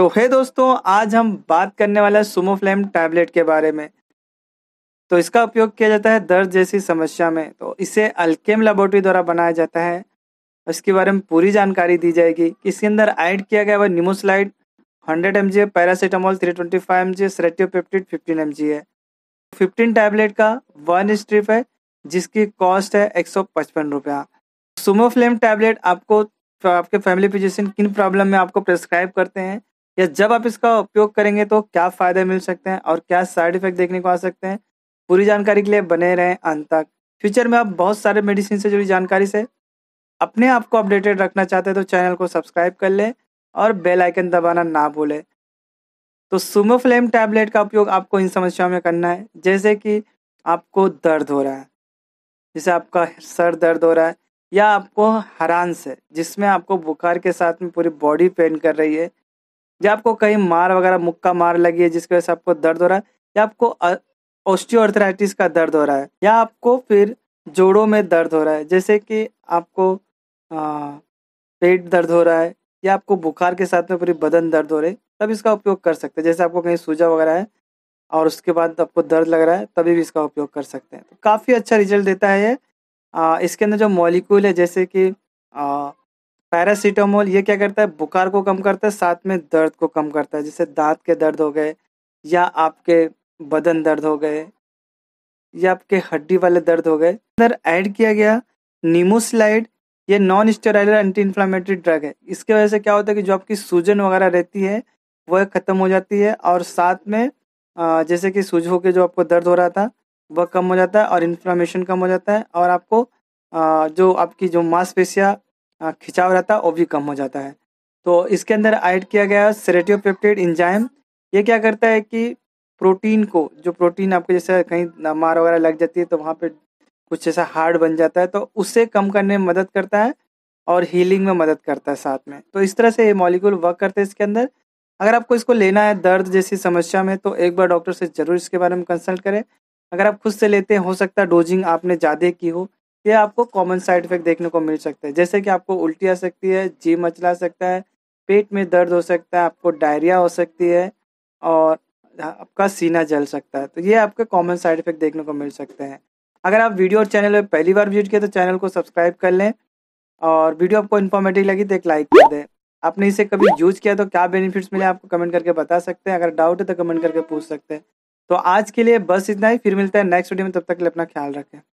तो है दोस्तों आज हम बात करने वाला सुमो फ्लेम टैबलेट के बारे में तो इसका उपयोग किया जाता है दर्द जैसी समस्या में तो इसे अल्केम लेबोरेटरी द्वारा बनाया जाता है इसके बारे में पूरी जानकारी दी जाएगी कि इसके अंदर ऐड किया गया वह निमोसलाइड हंड्रेड एम जी है paracetamol three twenty five M G है सरेटियोपेप्टिड फिफ्टीन एम जी है फिफ्टीन टैबलेट का वन स्ट्रिप है जिसकी कॉस्ट है एक सौ पचपन रुपया सुमो फ्लेम टैबलेट आपको तो आपके फैमिली फिजिशियन किन प्रॉब्लम में आपको प्रेस्क्राइब करते हैं या जब आप इसका उपयोग करेंगे तो क्या फायदे मिल सकते हैं और क्या साइड इफेक्ट देखने को आ सकते हैं पूरी जानकारी के लिए बने रहें अंत तक फ्यूचर में आप बहुत सारे मेडिसिन से जुड़ी जानकारी से अपने आप को अपडेटेड रखना चाहते हैं तो चैनल को सब्सक्राइब कर लें और बेल आइकन दबाना ना भूलें तो सुमो फ्लेम टैबलेट का उपयोग आपको इन समस्याओं में करना है जैसे कि आपको दर्द हो रहा है जैसे आपका सर दर्द हो रहा है या आपको हरान से जिसमें आपको बुखार के साथ में पूरी बॉडी पेन कर रही है या आपको कहीं मार वगैरह मुक्का मार लगी है जिसकी वजह से आपको दर्द हो रहा है या आपको ऑस्टियोआर्थराइटिस का दर्द हो रहा है या आपको फिर जोड़ों में दर्द हो रहा है जैसे कि आपको आ, पेट दर्द हो रहा है या आपको बुखार के साथ में पूरी बदन दर्द हो रही तब इसका उपयोग कर सकते हैं जैसे आपको कहीं सूजा वगैरह है और उसके बाद आपको दर्द लग रहा है तभी भी इसका उपयोग कर सकते हैं तो काफ़ी अच्छा रिजल्ट देता है ये इसके अंदर जो मॉलिक्यूल है जैसे कि पैरासीटामोल ये क्या करता है बुखार को कम करता है साथ में दर्द को कम करता है जैसे दांत के दर्द हो गए या आपके बदन दर्द हो गए या आपके हड्डी वाले दर्द हो गए अंदर ऐड किया गया नीमोसलाइड ये non sterile anti inflammatory drug है इसके वजह से क्या होता है कि जो आपकी सूजन वगैरह रहती है वह ख़त्म हो जाती है और साथ में जैसे कि सूज के जो आपको दर्द हो रहा था वह कम हो जाता है और इन्फ्लामेशन कम हो जाता है और आपको जो आपकी जो मांसपेशियाँ खिंचाव रहता है वो भी कम हो जाता है तो इसके अंदर ऐड किया गया सेरेटियोपेप्टेड इंजाइम ये क्या करता है कि प्रोटीन को जो प्रोटीन आपको जैसे कहीं मार वगैरह लग जाती है तो वहाँ पे कुछ ऐसा हार्ड बन जाता है तो उससे कम करने में मदद करता है और हीलिंग में मदद करता है साथ में तो इस तरह से ये मॉलिक्यूल वर्क करते हैं इसके अंदर अगर आपको इसको लेना है दर्द जैसी समस्या में तो एक बार डॉक्टर से ज़रूर इसके बारे में कंसल्ट करें अगर आप खुद से लेते हैं हो सकता है डोजिंग आपने ज़्यादा की हो ये आपको कॉमन साइड इफेक्ट देखने को मिल सकता है जैसे कि आपको उल्टी आ सकती है जी मचला सकता है पेट में दर्द हो सकता है आपको डायरिया हो सकती है और आपका सीना जल सकता है तो ये आपके कॉमन साइड इफेक्ट देखने को मिल सकते हैं अगर आप वीडियो और चैनल पर पहली बार विजिट किए तो चैनल को सब्सक्राइब कर लें और वीडियो आपको इन्फॉर्मेटिव लगी तो एक लाइक कर दें आपने इसे कभी यूज किया तो क्या बेनिफिट्स मिले आपको कमेंट करके बता सकते हैं अगर डाउट है तो कमेंट करके पूछ सकते हैं तो आज के लिए बस इतना ही फिर मिलता है नेक्स्ट वीडियो में तब तक के लिए अपना ख्याल रखें